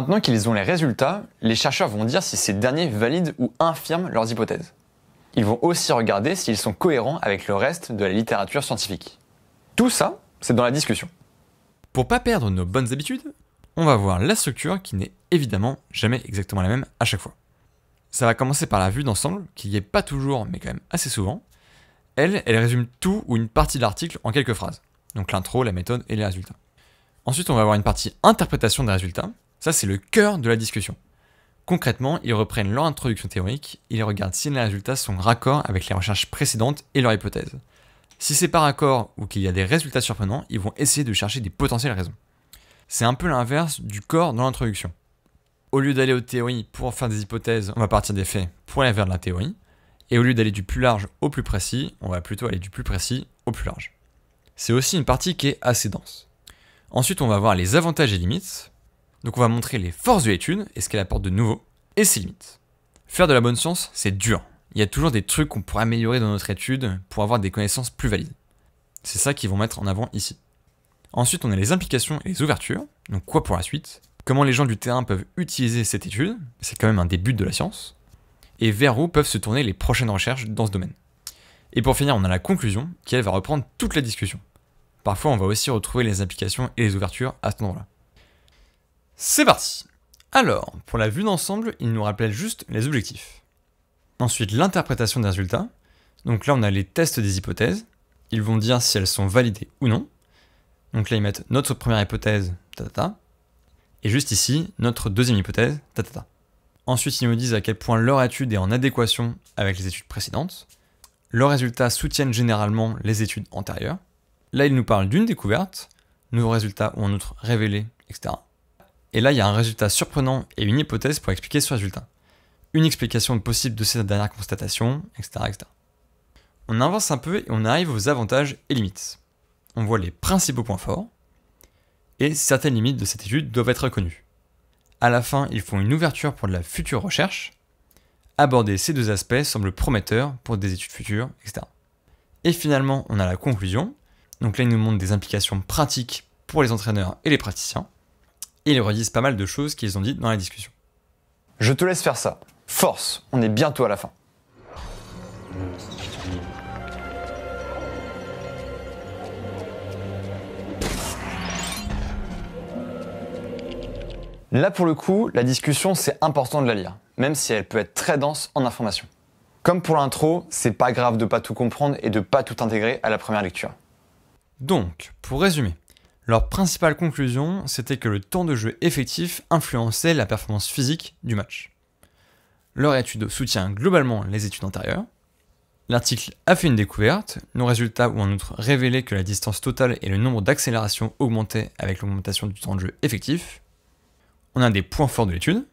Maintenant qu'ils ont les résultats, les chercheurs vont dire si ces derniers valident ou infirment leurs hypothèses. Ils vont aussi regarder s'ils sont cohérents avec le reste de la littérature scientifique. Tout ça, c'est dans la discussion. Pour pas perdre nos bonnes habitudes, on va voir la structure qui n'est évidemment jamais exactement la même à chaque fois. Ça va commencer par la vue d'ensemble, qui n'y est pas toujours, mais quand même assez souvent. Elle, elle résume tout ou une partie de l'article en quelques phrases. Donc l'intro, la méthode et les résultats. Ensuite, on va avoir une partie interprétation des résultats, ça, c'est le cœur de la discussion. Concrètement, ils reprennent leur introduction théorique, ils regardent si les résultats sont raccord avec les recherches précédentes et leur hypothèse. Si c'est pas raccord ou qu'il y a des résultats surprenants, ils vont essayer de chercher des potentielles raisons. C'est un peu l'inverse du corps dans l'introduction. Au lieu d'aller aux théories pour faire des hypothèses, on va partir des faits pour aller vers la théorie. Et au lieu d'aller du plus large au plus précis, on va plutôt aller du plus précis au plus large. C'est aussi une partie qui est assez dense. Ensuite, on va voir les avantages et limites. Donc on va montrer les forces de l'étude et ce qu'elle apporte de nouveau, et ses limites. Faire de la bonne science, c'est dur. Il y a toujours des trucs qu'on pourrait améliorer dans notre étude pour avoir des connaissances plus valides. C'est ça qu'ils vont mettre en avant ici. Ensuite, on a les implications et les ouvertures, donc quoi pour la suite, comment les gens du terrain peuvent utiliser cette étude, c'est quand même un début de la science, et vers où peuvent se tourner les prochaines recherches dans ce domaine. Et pour finir, on a la conclusion, qui elle va reprendre toute la discussion. Parfois, on va aussi retrouver les implications et les ouvertures à ce endroit-là. C'est parti Alors, pour la vue d'ensemble, il nous rappelle juste les objectifs. Ensuite, l'interprétation des résultats. Donc là, on a les tests des hypothèses. Ils vont dire si elles sont validées ou non. Donc là, ils mettent notre première hypothèse, ta-ta-ta. Et juste ici, notre deuxième hypothèse, ta-ta-ta. Ensuite, ils nous disent à quel point leur étude est en adéquation avec les études précédentes. Leurs résultats soutiennent généralement les études antérieures. Là, ils nous parlent d'une découverte, nos résultats ont en outre révélé, etc. Et là, il y a un résultat surprenant et une hypothèse pour expliquer ce résultat. Une explication possible de ces dernières constatations, etc., On avance un peu et on arrive aux avantages et limites. On voit les principaux points forts, et certaines limites de cette étude doivent être reconnues. À la fin, ils font une ouverture pour de la future recherche. Aborder ces deux aspects semble prometteur pour des études futures, etc. Et finalement, on a la conclusion. Donc là, il nous montre des implications pratiques pour les entraîneurs et les praticiens et ils redisent pas mal de choses qu'ils ont dites dans la discussion. Je te laisse faire ça. Force, on est bientôt à la fin. Là pour le coup, la discussion c'est important de la lire, même si elle peut être très dense en informations. Comme pour l'intro, c'est pas grave de pas tout comprendre et de pas tout intégrer à la première lecture. Donc, pour résumer, leur principale conclusion, c'était que le temps de jeu effectif influençait la performance physique du match. Leur étude soutient globalement les études antérieures. L'article a fait une découverte, nos résultats ont en outre révélé que la distance totale et le nombre d'accélérations augmentaient avec l'augmentation du temps de jeu effectif. On a des points forts de l'étude.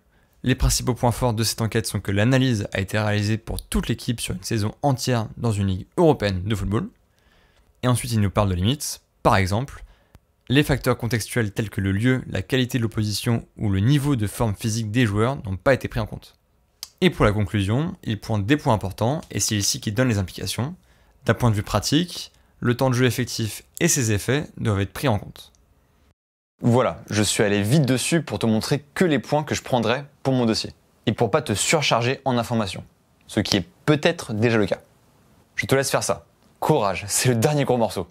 Les principaux points forts de cette enquête sont que l'analyse a été réalisée pour toute l'équipe sur une saison entière dans une ligue européenne de football. Et ensuite, il nous parle de limites. Par exemple, les facteurs contextuels tels que le lieu, la qualité de l'opposition ou le niveau de forme physique des joueurs n'ont pas été pris en compte. Et pour la conclusion, il pointe des points importants, et c'est ici qu'il donne les implications. D'un point de vue pratique, le temps de jeu effectif et ses effets doivent être pris en compte. Voilà, je suis allé vite dessus pour te montrer que les points que je prendrais pour mon dossier, et pour pas te surcharger en informations, ce qui est peut-être déjà le cas. Je te laisse faire ça. Courage, c'est le dernier gros morceau.